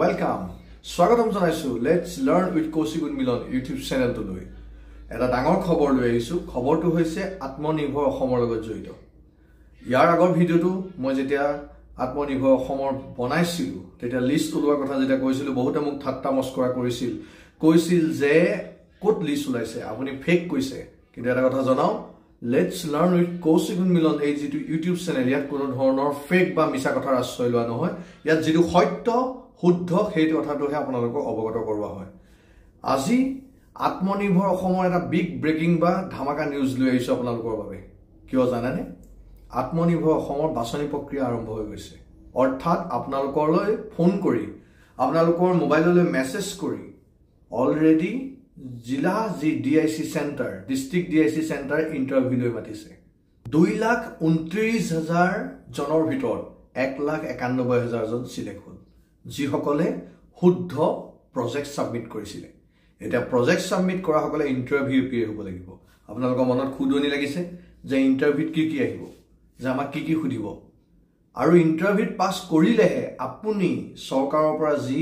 welcome স্বাগতম জনাইছোঁ let's learn with কৌশিগুণ মিলন ইউটিউব চেনেলটোলৈ এটা ডাঙৰ খবৰ লৈ আহিছোঁ খবৰটো হৈছে আত্মনিৰ্ভৰ অসমৰ লগত জড়িত ইয়াৰ আগৰ ভিডিঅ'টো মই যেতিয়া আত্মনিৰ্ভৰ অসমৰ বনাইছিলোঁ তেতিয়া লিষ্ট ওলোৱাৰ কথা যেতিয়া কৈছিলোঁ বহুতে মোক ঠাট্টা মস্কৰা কৰিছিল কৈছিল যে ক'ত লিষ্ট ওলাইছে আপুনি ফেক কৈছে কিন্তু এটা কথা জনাওঁ লেটছ লাৰ্ণ উইথ কৌশিগুণ মিলন এই যিটো ইউটিউব চেনেল ইয়াত কোনো ধৰণৰ ফেক বা মিছা কথাৰ আশ্ৰয় লোৱা নহয় ইয়াত যিটো সত্য শুদ্ধ সেই কথাটোহে আপোনালোকক অৱগত কৰোৱা হয় আজি আত্মনিৰ্ভৰ অসমৰ এটা বিগ ব্ৰেকিং বা ধামাকা নিউজ লৈ আহিছোঁ আপোনালোকৰ বাবে কিয় জানেনে আত্মনিৰ্ভৰ অসমৰ বাছনি প্ৰক্ৰিয়া আৰম্ভ হৈ গৈছে অৰ্থাৎ আপোনালোকলৈ ফোন কৰি আপোনালোকৰ মোবাইললৈ মেছেজ কৰি অলৰেডি জিলা যি D I C centre district D I C centre interview লৈ মাতিছে দুই লাখ ঊনত্ৰিছ হাজাৰজনৰ ভিতৰত এক লাখ একানব্বৈ হাজাৰজন চিলেক্ট হ'ল যিসকলে শুদ্ধ প্ৰজেক্ট ছাবমিট কৰিছিলে এতিয়া প্ৰজেক্ট ছাবমিট কৰাসকলে ইণ্টাৰভিউ কি হ'ব লাগিব আপোনালোকৰ মনত খুদনি লাগিছে যে ইণ্টাৰভিউত কি কি আহিব যে আমাক কি কি সুধিব আৰু ইণ্টাৰভিউত পাছ কৰিলেহে আপুনি চৰকাৰৰ পৰা যি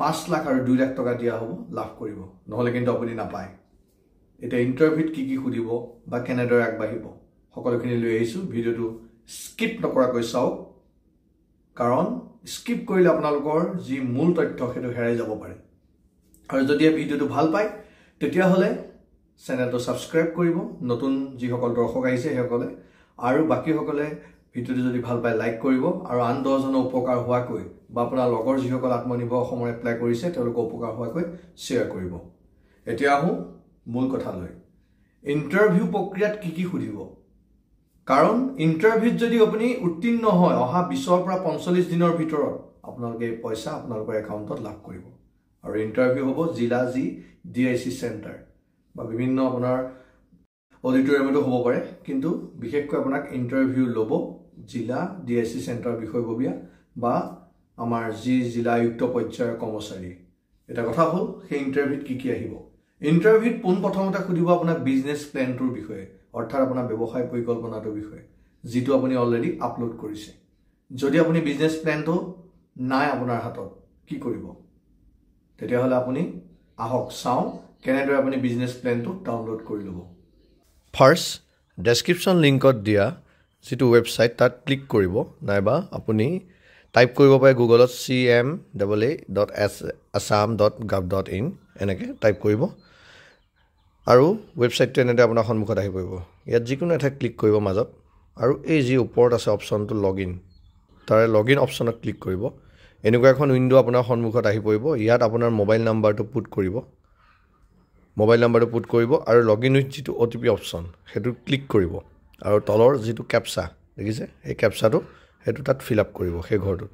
পাঁচ লাখ আৰু দুই লাখ টকা দিয়া হ'ব লাভ কৰিব নহ'লে কিন্তু আপুনি নাপায় এতিয়া ইণ্টাৰভিউত কি কি সুধিব বা কেনেদৰে আগবাঢ়িব সকলোখিনি লৈ আহিছোঁ ভিডিঅ'টো স্কিপ নকৰাকৈ চাওক কাৰণ স্কিপ কৰিলে আপোনালোকৰ যি মূল তথ্য সেইটো হেৰাই যাব পাৰে আৰু যদি ভিডিঅ'টো ভাল পায় তেতিয়াহ'লে চেনেলটো ছাবস্ক্ৰাইব কৰিব নতুন যিসকল দৰ্শক আহিছে সেইসকলে আৰু বাকীসকলে ভিডিঅ'টো যদি ভাল পায় লাইক কৰিব আৰু আন দহজনৰ উপকাৰ হোৱাকৈ বা আপোনাৰ লগৰ যিসকল আত্মনিৰ্ভৰ অসমৰ এপ্লাই কৰিছে তেওঁলোকৰ উপকাৰ হোৱাকৈ শ্বেয়াৰ কৰিব এতিয়া আহোঁ মূল কথালৈ ইণ্টাৰভিউ প্ৰক্ৰিয়াত কি কি সুধিব কাৰণ ইণ্টাৰভিউত যদি আপুনি উত্তীৰ্ণ হয় অহা বিছৰ পৰা পঞ্চল্লিছ দিনৰ ভিতৰত আপোনালোকে এই পইচা আপোনালোকৰ একাউণ্টত লাভ কৰিব আৰু ইণ্টাৰভিউ হ'ব জিলা জি ডি আই চি চেণ্টাৰ বা বিভিন্ন আপোনাৰ অডিটৰিয়ামতো হ'ব পাৰে কিন্তু বিশেষকৈ আপোনাক ইণ্টাৰভিউ ল'ব জিলা ডি আই চি চেণ্টাৰ বিষয়ববীয়া বা আমাৰ যি জিলা আয়ুক্ত পৰ্যায়ৰ কৰ্মচাৰী এটা কথা হ'ল সেই ইণ্টাৰভিউত কি কি আহিব ইণ্টাৰভিউত পোনপ্ৰথমতে সুধিব আপোনাক বিজনেছ প্লেনটোৰ বিষয়ে অৰ্থাৎ আপোনাৰ ব্যৱসায় পৰিকল্পনাটোৰ বিষয়ে যিটো আপুনি অলৰেডি আপলোড কৰিছে যদি আপুনি বিজনেছ প্লেনটো নাই আপোনাৰ হাতত কি কৰিব তেতিয়াহ'লে আপুনি আহক চাওঁ কেনেদৰে আপুনি বিজনেছ প্লেনটো ডাউনলোড কৰি ল'ব ফাৰ্ষ্ট ডেছক্ৰিপশ্যন লিংকত দিয়া যিটো ৱেবছাইট তাত ক্লিক কৰিব নাইবা আপুনি টাইপ কৰিব পাৰে গুগলত C M double A dot S Assam dot gov dot in এনেকৈ টাইপ কৰিব আৰু ৱেবছাইটটো এনেদৰে আপোনাৰ সন্মুখত আহি পৰিব ইয়াত যিকোনো এঠাইত ক্লিক কৰিব মাজত আৰু এই যি ওপৰত আছে অপশ্যনটো লগ ইন তাৰে লগ ইন অপশ্যনত ক্লিক কৰিব এনেকুৱা এখন উইণ্ড' আপোনাৰ সন্মুখত আহি পৰিব ইয়াত আপোনাৰ মোবাইল নাম্বাৰটো পুট কৰিব মোবাইল নাম্বাৰটো পুট কৰিব আৰু লগ ইন উইথ যিটো অ' টি পি অপশ্যন সেইটো ক্লিক কৰিব আৰু তলৰ যিটো কেপচা দেখিছে সেই কেপচাটো সেইটো তাত ফিল আপ কৰিব সেই ঘৰটোত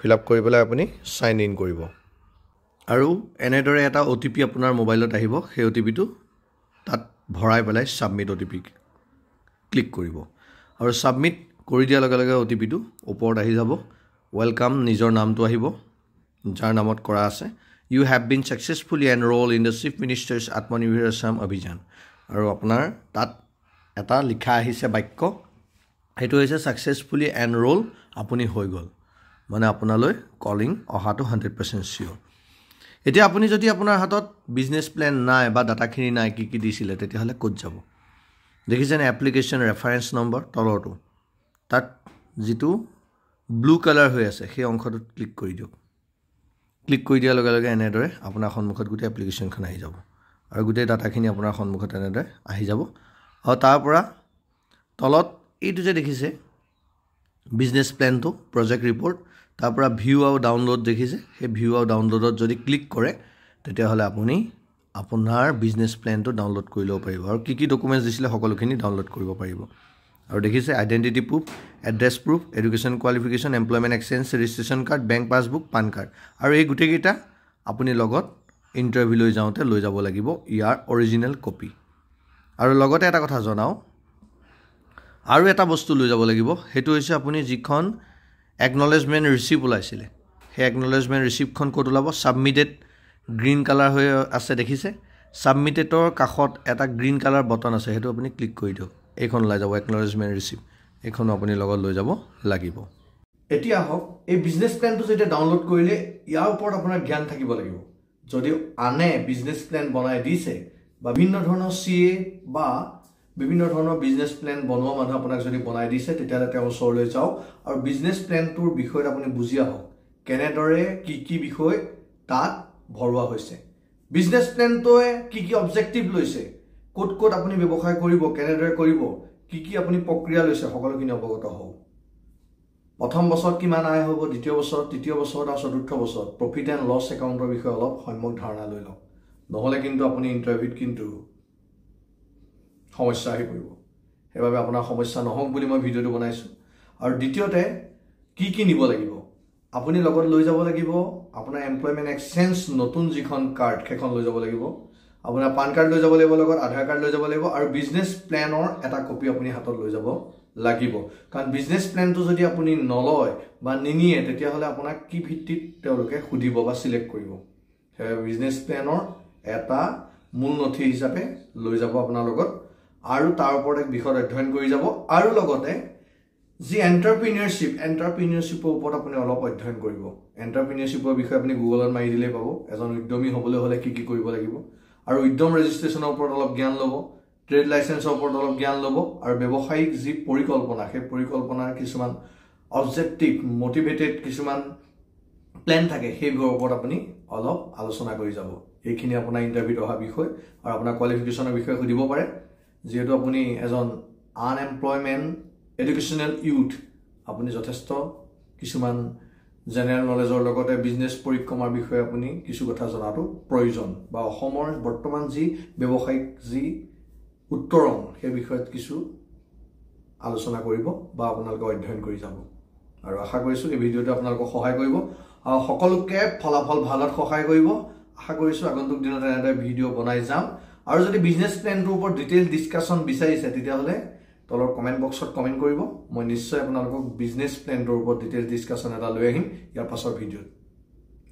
ফিল আপ কৰি পেলাই আপুনি চাইন ইন কৰিব আৰু এনেদৰে এটা অ' টি পি আপোনাৰ মোবাইলত আহিব সেই অ' টি পিটো তাত ভৰাই পেলাই submit O' T P click কৰিব আৰু ছাবমিট কৰি দিয়াৰ লগে লগে অ' টি পিটো ওপৰত আহি যাব ৱেলকাম নিজৰ নামটো আহিব যাৰ নামত কৰা আছে you have been successfully roll in the chief minister's Atmanirbhar Assam অভিযান আৰু আপোনাৰ তাত এটা লিখা আহিছে বাক্য সেইটো হৈছে ছাকচেছফুলি ৰ'ল আপুনি হৈ গ'ল মানে আপোনালৈ কলিং অহাটো হাণ্ড্ৰেড পাৰ্চেণ্ট চিয়'ৰ এতিয়া আপুনি যদি আপোনাৰ হাতত বিজনেছ প্লেন নাই বা ডাটাখিনি নাই কি কি দিছিলে তেতিয়াহ'লে ক'ত যাব দেখিছেনে এপ্লিকেশ্যন ৰেফাৰেঞ্চ নম্বৰ তলৰটো তাত যিটো ব্লু কালাৰ হৈ আছে সেই অংশটোত ক্লিক কৰি দিয়ক ক্লিক কৰি দিয়াৰ লগে লগে এনেদৰে আপোনাৰ সন্মুখত গোটেই এপ্লিকেশ্যনখন আহি যাব আৰু গোটেই ডাটাখিনি আপোনাৰ সন্মুখত এনেদৰে আহি যাব আৰু তাৰ পৰা তলত এইটো যে দেখিছে বিজনেছ প্লেনটো প্ৰজেক্ট ৰিপৰ্ট তাৰপৰা ভিউ আৰু ডাউনলোড দেখিছে সেই ভিউ আৰু ডাউনলোডত যদি ক্লিক কৰে তেতিয়াহ'লে আপুনি আপোনাৰ বিজনেছ প্লেনটো ডাউনলোড কৰি ল'ব পাৰিব আৰু কি কি ডকুমেণ্টছ দিছিলে সকলোখিনি ডাউনলোড কৰিব পাৰিব আৰু দেখিছে identity proof address proof education qualification employment exchange registration card bank passbook PAN card আৰু এই গোটেইকেইটা আপুনি লগত ইণ্টাৰভিউলৈ যাওঁতে লৈ যাব লাগিব ইয়াৰ অৰিজিনেল কপি আৰু লগতে এটা কথা জনাওঁ আৰু এটা বস্তু লৈ যাব লাগিব সেইটো হৈছে আপুনি যিখন একনলেজমেণ্ট ৰিচিপ্ট ওলাইছিলে সেই একনলেজমেণ্ট ৰিচিপ্টখন ক'ত ওলাব ছাবমিটেড গ্ৰীণ কালাৰ হৈ আছে দেখিছে ছাবমিটেডৰ কাষত এটা গ্ৰীণ কালাৰ বটন আছে সেইটো আপুনি ক্লিক কৰি দিয়ক এইখন ওলাই যাব একনলেজমেণ্ট ৰিচিপ্ট এইখনো আপুনি লগত লৈ যাব লাগিব এতিয়া আহক এই বিজনেছ প্লেনটো যেতিয়া ডাউনলোড কৰিলে ইয়াৰ ওপৰত আপোনাৰ জ্ঞান থাকিব লাগিব যদি আনে বিজনেছ প্লেন বনাই দিছে বা বিভিন্ন ধৰণৰ চি এ বা বিভিন্ন ধৰণৰ বিজনেছ প্লেন বনোৱা মানুহ আপোনাক যদি বনাই দিছে তেতিয়াহ'লে তেওঁৰ ওচৰলৈ যাওক আৰু বিজনেছ প্লেনটোৰ বিষয়ত আপুনি বুজি আহক কেনেদৰে কি কি বিষয় তাত ভৰোৱা হৈছে বিজনেছ প্লেনটোৱে কি কি অবজেক্টিভ লৈছে ক'ত ক'ত আপুনি ব্যৱসায় কৰিব কেনেদৰে কৰিব কি কি আপুনি প্ৰক্ৰিয়া লৈছে সকলোখিনি অৱগত হওক প্ৰথম বছৰত কিমান আয় হ'ব দ্বিতীয় বছৰত তৃতীয় বছৰত আৰু চতুৰ্থ বছৰত প্ৰফিট এণ্ড লছ একাউণ্টৰ বিষয়ে অলপ সম্যক ধাৰণা লৈ লওক নহ'লে কিন্তু আপুনি ইণ্টাৰভিউত কিন্তু সমস্যা আহি পৰিব সেইবাবে আপোনাৰ সমস্যা নহওক বুলি মই ভিডিঅ'টো বনাইছোঁ আৰু দ্বিতীয়তে কি কি নিব লাগিব আপুনি লগত লৈ যাব লাগিব আপোনাৰ এমপ্লয়মেণ্ট এক্সেঞ্জ নতুন যিখন কাৰ্ড সেইখন লৈ যাব লাগিব আপোনাৰ পান কাৰ্ড লৈ যাব লাগিব লগত আধাৰ কাৰ্ড লৈ যাব লাগিব আৰু বিজনেছ প্লেনৰ এটা কপি আপুনি হাতত লৈ যাব লাগিব কাৰণ বিজনেছ প্লেনটো যদি আপুনি নলয় বা নিনিয়ে তেতিয়াহ'লে আপোনাক কি ভিত্তিত তেওঁলোকে সুধিব বা ছিলেক্ট কৰিব সেয়া বিজনেছ প্লেনৰ এটা মূল নথি হিচাপে লৈ যাব আপোনাৰ লগত আৰু তাৰ ওপৰত এক বিষয় অধ্যয়ন কৰি যাব আৰু লগতে যি এণ্টাৰপ্ৰিনিয়াৰশ্বিপ এণ্টাৰপ্ৰিনিয়াৰশ্বিপৰ ওপৰত আপুনি অলপ অধ্যয়ন কৰিব এণ্টাৰপ্ৰিনিয়াৰশ্বিপৰ বিষয়ে আপুনি গুগলত মাৰি দিলেই পাব এজন উদ্যমী হ'বলৈ হ'লে কি কি কৰিব লাগিব আৰু উদ্যম ৰেজিষ্ট্ৰেশ্যনৰ ওপৰত অলপ জ্ঞান ল'ব ট্ৰেড লাইচেঞ্চৰ ওপৰত অলপ জ্ঞান ল'ব আৰু ব্যৱসায়িক যি পৰিকল্পনা সেই পৰিকল্পনাৰ কিছুমান অবজেক্টিভ মটিভেটেড কিছুমান প্লেন থাকে সেইবোৰৰ ওপৰত আপুনি অলপ আলোচনা কৰি যাব এইখিনি আপোনাৰ ইণ্টাৰভিউত অহা বিষয় আৰু আপোনাৰ কোৱালিফিকেশ্যনৰ বিষয়ে সুধিব পাৰে যিহেতু আপুনি এজন আনএমপ্লয়মেণ্ট এডুকেশ্যনেল ইউথ আপুনি যথেষ্ট কিছুমান জেনেৰেল নলেজৰ লগতে বিজনেছ পৰিক্ৰমাৰ বিষয়ে আপুনি কিছু কথা জনাটো প্ৰয়োজন বা অসমৰ বৰ্তমান যি ব্যৱসায়িক যি উত্তৰণ সেই বিষয়ত কিছু আলোচনা কৰিব বা আপোনালোকে অধ্যয়ন কৰি যাব আৰু আশা কৰিছোঁ এই ভিডিঅ'টো আপোনালোকক সহায় কৰিব আৰু সকলোকে ফলাফল ভালত সহায় কৰিব আশা কৰিছোঁ আগন্তুক দিনত এনেদৰে ভিডিঅ' বনাই যাম আৰু যদি বিজনেছ প্লেনটোৰ ওপৰত ডিটেইল ডিছকাশ্যন বিচাৰিছে তেতিয়াহ'লে তলৰ কমেণ্ট বক্সত কমেণ্ট কৰিব মই নিশ্চয় আপোনালোকক বিজনেছ প্লেনটোৰ ওপৰত ডিটেইল ডিছকাশ্যন এটা লৈ আহিম ইয়াৰ পাছৰ ভিডিঅ'ত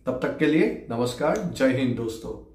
তব তক কে লিয়ে নমস্কাৰ জয় হিন্দ দোস্ত